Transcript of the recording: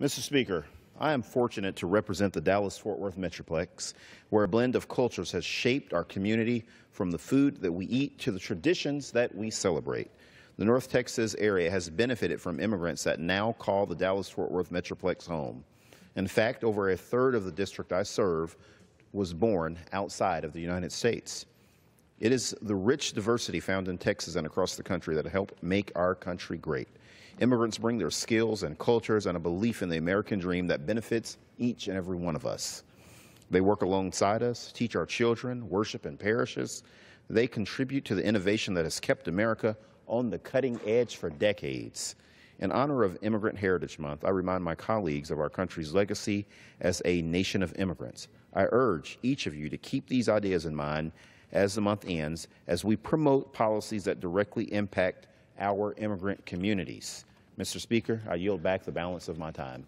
Mr. Speaker, I am fortunate to represent the Dallas-Fort Worth Metroplex, where a blend of cultures has shaped our community from the food that we eat to the traditions that we celebrate. The North Texas area has benefited from immigrants that now call the Dallas-Fort Worth Metroplex home. In fact, over a third of the district I serve was born outside of the United States. It is the rich diversity found in Texas and across the country that help make our country great. Immigrants bring their skills and cultures and a belief in the American dream that benefits each and every one of us. They work alongside us, teach our children, worship in parishes. They contribute to the innovation that has kept America on the cutting edge for decades. In honor of Immigrant Heritage Month, I remind my colleagues of our country's legacy as a nation of immigrants. I urge each of you to keep these ideas in mind as the month ends as we promote policies that directly impact our immigrant communities. Mr. Speaker, I yield back the balance of my time.